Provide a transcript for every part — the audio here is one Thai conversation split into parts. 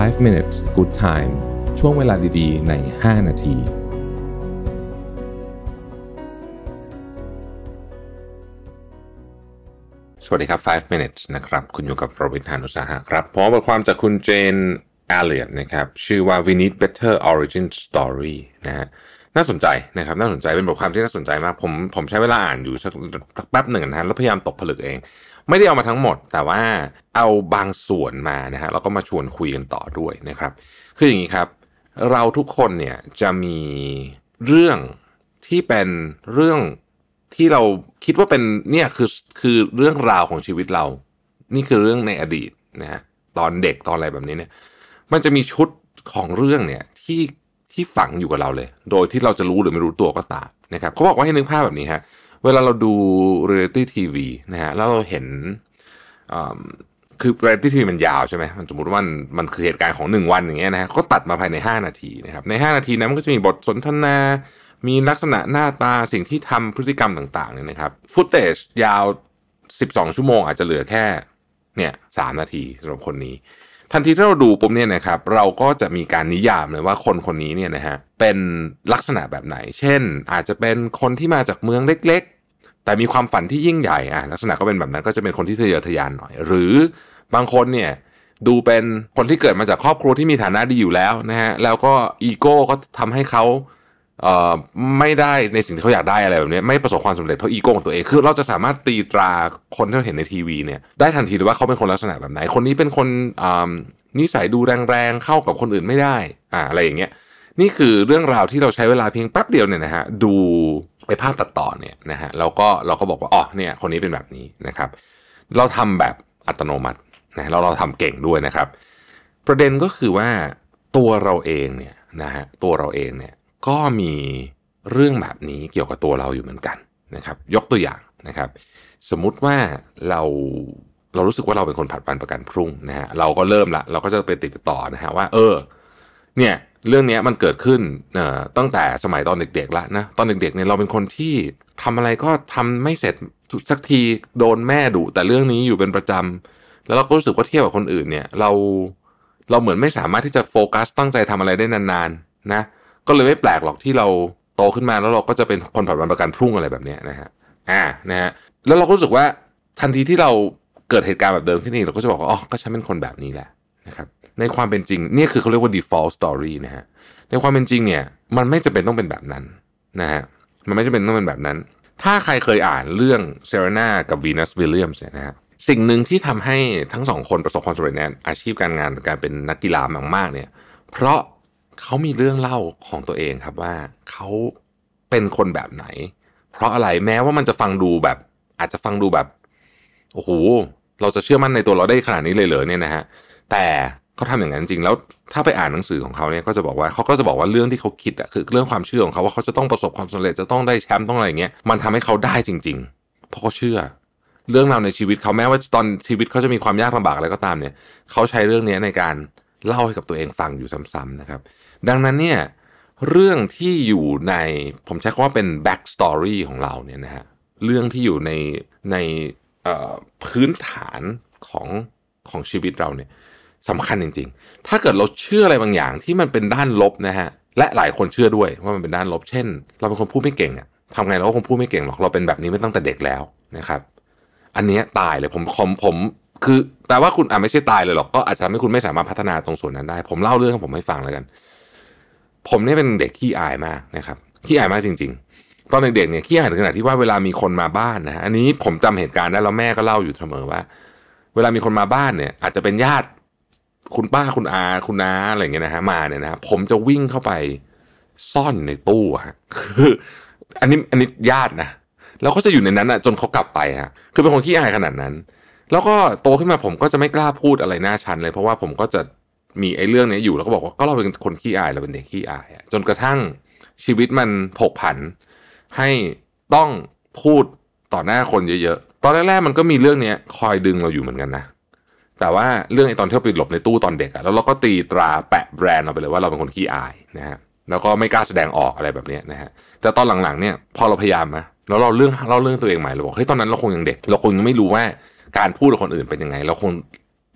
5 minutes good time ช่วงเวลาดีๆใน 5 นาที สวัสดีครับ 5 minutes นะครับ คุณอยู่กับโรบินฮานุสาหะครับพร้อมบทความจากคุณเจนแอลเลียตนะครับ ชื่อว่า we need better origin story นะฮะน่าสนใจนะครับ น่าสนใจ เป็นบทความที่น่าสนใจมาก ผม ผมใช้เวลาอ่านอยู่สัก แป๊บหนึ่งนะฮะแล้วพยายามตกผลึกเองไม่ได้เอามาทั้งหมด แต่ว่าเอาบางส่วนมานะฮะแล้วก็มาชวนคุยกันต่อด้วยนะครับคืออย่างนี้ครับ เราทุกคนเนี่ยจะมีเรื่องที่เป็นเรื่องที่เราคิดว่าเป็นเนี่ยคือคือเรื่องราวของชีวิตเรา นี่คือเรื่องในอดีตนะฮะตอนเด็กตอนอะไรแบบนี้เนี่ย มันจะมีชุดของเรื่องเนี่ยที่ที่ฝังอยู่กับเราเลย โดยที่เราจะรู้หรือไม่รู้ตัวก็ตามนะครับเขาบอกว่าให้นึกภาพแบบนี้ฮะเวลาเราดูเรียลิตี้ทีวีนะฮะแล้วเราเห็นคือเรียลิตี้ทีวีมันยาวใช่ไหมมันสมมติว่ามันคือเหตุการณ์ของ 1 วันอย่างเงี้ยนะฮะก็ตัดมาภายใน 5 นาทีนะครับใน 5 นาทีนั้นมันก็จะมีบทสนทนา มีลักษณะหน้าตาสิ่งที่ทำพฤติกรรมต่างๆเนี่ยนะครับฟุตเตจยาว 12 ชั่วโมง อาจจะเหลือแค่เนี่ยสนาทีสำหรับคนนี้ ทันทีที่เราดูปุ๊บเนี่ยนะครับเราก็จะมีการนิยามเลยว่าคนคนนี้เนี่ยนะฮะเป็นลักษณะแบบไหน เช่น อาจจะเป็นคนที่มาจากเมืองเล็กแต่มีความฝันที่ยิ่งใหญ่ อ่ะลักษณะก็เป็นแบบนั้นก็จะเป็นคนที่ทะเยอทะยานหน่อย หรือบางคนเนี่ยดูเป็นคนที่เกิดมาจากครอบครัวที่มีฐานะดีอยู่แล้วนะฮะแล้วก็อีโก้ก็ทำให้เขาเอ่อไม่ได้ในสิ่งที่เขาอยากได้อะไรแบบนี้ไม่ประสบความสำเร็จเพราะอีโก้ของตัวเองคือเราจะสามารถตีตราคนที่เราเห็นในทีวีเนี่ยได้ทันทีเลยว่าเขาเป็นคนลักษณะแบบไหน คนนี้เป็นคนอ่านิสัยดูแรงๆเข้ากับคนอื่นไม่ได้อ่าอะไรอย่างเงี้ยนี่คือเรื่องราวที่เราใช้เวลาเพียงแป๊บเดียวเนี่ยนะฮะดูไปภาพตัดต่อเนี่ยนะฮะเราก็เราก็บอกว่าอ๋อเนี่ย คนนี้เป็นแบบนี้นะครับ เราทำแบบอัตโนมัตินะเราเราทำเก่งด้วยนะครับ ประเด็นก็คือว่าตัวเราเองเนี่ยนะฮะตัวเราเองเนี่ยก็มีเรื่องแบบนี้เกี่ยวกับตัวเราอยู่เหมือนกันนะครับ ยกตัวอย่างนะครับ สมมุติว่าเราเรารู้สึกว่าเราเป็นคนผัดวันประกันพรุ่งนะฮะเราก็เริ่มละ เราก็จะไปติดต่อนะฮะว่า เออเนี่ยเรื่องนี้มันเกิดขึ้นตั้งแต่สมัยตอนเด็ก ๆ แล้วนะตอนเด็กๆเนี่ยเราเป็นคนที่ทำอะไรก็ทำไม่เสร็จสักทีโดนแม่ดุแต่เรื่องนี้อยู่เป็นประจำแล้วเราก็รู้สึกว่าเทียบกับคนอื่นเนี่ย เราเราเหมือนไม่สามารถที่จะโฟกัส ตั้งใจทำอะไรได้นานๆนะก็เลยไม่แปลกหรอกที่เราโตขึ้นมาแล้วเราก็จะเป็นคนผัดวันประกันพรุ่งอะไรแบบนี้นะฮะอ่านะฮะแล้วเราก็รู้สึกว่าทันทีที่เราเกิดเหตุการณ์แบบเดิมขึ้นอีกเราก็จะบอกว่าอ๋อก็ฉันเป็นคนแบบนี้แหละนะครับในความเป็นจริงนี่คือเขาเรียกว่า default story นะฮะ ในความเป็นจริงเนี่ย มันไม่จำเป็นต้องเป็นแบบนั้นนะฮะมันไม่จำเป็นต้องเป็นแบบนั้น ถ้าใครเคยอ่านเรื่องเซเรนากับวีนัสวิลเลียมส์นะฮะสิ่งหนึ่งที่ทำให้ทั้งสองคนประสบความสำเร็จในอาชีพการงานการเป็นนักกีฬามาก ๆ เนี่ย เพราะเขามีเรื่องเล่าของตัวเองครับว่าเขาเป็นคนแบบไหน เพราะอะไรแม้ว่ามันจะฟังดูแบบ อาจจะฟังดูแบบโอ้โหเราจะเชื่อมั่นในตัวเราได้ขนาดนี้เลยเหรอเนี่ยนะฮะแต่เขาทำอย่างนั้นจริง แล้วถ้าไปอ่านหนังสือของเขาเนี่ยก็จะบอกว่าเขาก็จะบอกว่าเรื่องที่เขาคิดอะคือเรื่องความเชื่อของเขาว่าเขาจะต้องประสบความสำเร็จจะต้องได้แชมป์ต้องอะไรอย่างเงี้ยมันทำให้เขาได้จริงๆเพราะเขาเชื่อ เรื่องราวในชีวิตเขาแม้ว่าตอนชีวิตเขาจะมีความยากลำบากอะไรก็ตามเนี่ยเขาใช้เรื่องนี้ในการเล่าให้กับตัวเองฟังอยู่ซ้ำๆนะครับดังนั้นเนี่ยเรื่องที่อยู่ในผมใช้คำว่าเป็นแบ็กสตอรี่ของเราเนี่ยนะฮะเรื่องที่อยู่ในในพื้นฐานของของชีวิตเราเนี่ยสำคัญจริงๆ ถ้าเกิดเราเชื่ออะไรบางอย่างที่มันเป็นด้านลบนะฮะ และหลายคนเชื่อด้วยว่ามันเป็นด้านลบ เช่น เราเป็นคนพูดไม่เก่งอะทำไงเราก็คงพูดไม่เก่งหรอก เราเป็นแบบนี้ไม่ตั้งแต่เด็กแล้วนะครับ อันนี้ตายเลยผมผมผมคือแต่ว่าคุณอ่ะไม่ใช่ตายเลยหรอกก็อาจจะทำให้คุณไม่สามารถพัฒนาตรงส่วนนั้นได้ ผมเล่าเรื่องของผมให้ฟังแล้วกัน ผมเนี่ยเป็นเด็กขี้อายมากนะครับขี้อายมากจริง ๆ ตอนเด็กๆ เนี่ยขี้อายถึงขนาดที่ว่าเวลามีคนมาบ้านนะอันนี้ผมจำเหตุการณ์ได้แล้วแม่ก็เล่าอยู่เสมอว่า เวลามีคนมาบ้านเนี่ย อาจจะเป็นญาติคุณป้าคุณอาคุณน้าอะไรเงี้ยนะฮะมาเนี่ยนะผมจะวิ่งเข้าไปซ่อนในตู้ฮะคืออันนี้อันนี้ญาตินะแล้วก็จะอยู่ในนั้นอ่ะ จนเขากลับไปฮะคือเป็นคนขี้อายขนาดนั้น แล้วก็โตขึ้นมาผมก็จะไม่กล้าพูดอะไรหน้าชันเลย เพราะว่าผมก็จะมีไอ้เรื่องนี้อยู่แล้วก็บอกว่าก็เราเป็นคนขี้อายเราเป็นเด็กขี้อายจนกระทั่งชีวิตมันผกผัน ให้ต้องพูดต่อหน้าคนเยอะๆตอนแรกๆมันก็มีเรื่องเนี้ยคอยดึงเราอยู่เหมือนกันนะแต่ว่าเรื่องไอ้ตอนที่เราไปหลบในตู้ตอนเด็กอะแล้วเราก็ตีตราแปะแบรนด์เราไปเลยว่าเราเป็นคนขี้อายนะฮะแล้วก็ไม่กล้าแสดงออกอะไรแบบนี้นะฮะแต่ตอนหลังๆเนี่ยพอเราพยายามนะแล้วเราเรื่องเราเรื่องตัวเองใหม่เราบอกเฮ้ยตอนนั้นเราคงยังเด็ก เราคงยังไม่รู้ว่าการพูดกับคนอื่นเป็นยังไง เราคง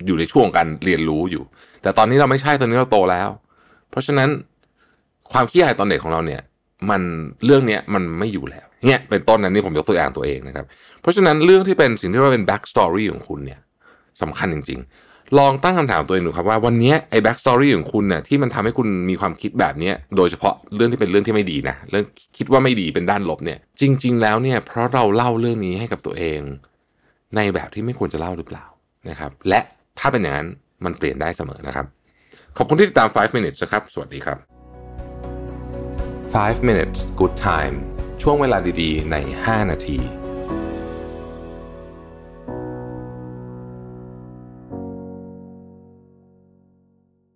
อยู่ในช่วงการเรียนรู้อยู่ แต่ตอนนี้เราไม่ใช่ตอนนี้เราโตแล้ว เพราะฉะนั้นความขี้อายตอนเด็กของเราเนี่ยมันเรื่องเนี้ยมันไม่อยู่แล้วเนี่ยเป็นต้นนั้นนี่ผมยกตัวอย่างตัวเองนะครับเพราะฉะนั้นเรื่องที่เป็นสิ่งที่เราเป็นแบ็กสตอรี่ของคุณเนี่ยสำคัญจริงๆ ลองตั้งคำถามตัวเองดูครับว่าวันนี้ไอ้แบ็กสตอรี่ของคุณเนี่ยที่มันทำให้คุณมีความคิดแบบนี้โดยเฉพาะเรื่องที่เป็นเรื่องที่ไม่ดีนะเรื่องคิดว่าไม่ดีเป็นด้านลบเนี่ย จริง ๆแล้วเนี่ยเพราะเราเล่าเรื่องนี้ให้กับตัวเอง ในแบบที่ไม่ควรจะเล่าหรือเปล่านะครับ และถ้าเป็นอย่างนั้นมันเปลี่ยนได้เสมอนะครับ ขอบคุณที่ติดตาม 5 minutes นะครับสวัสดีครับ 5 minutes good time ช่วงเวลาดีๆ ใน 5 นาที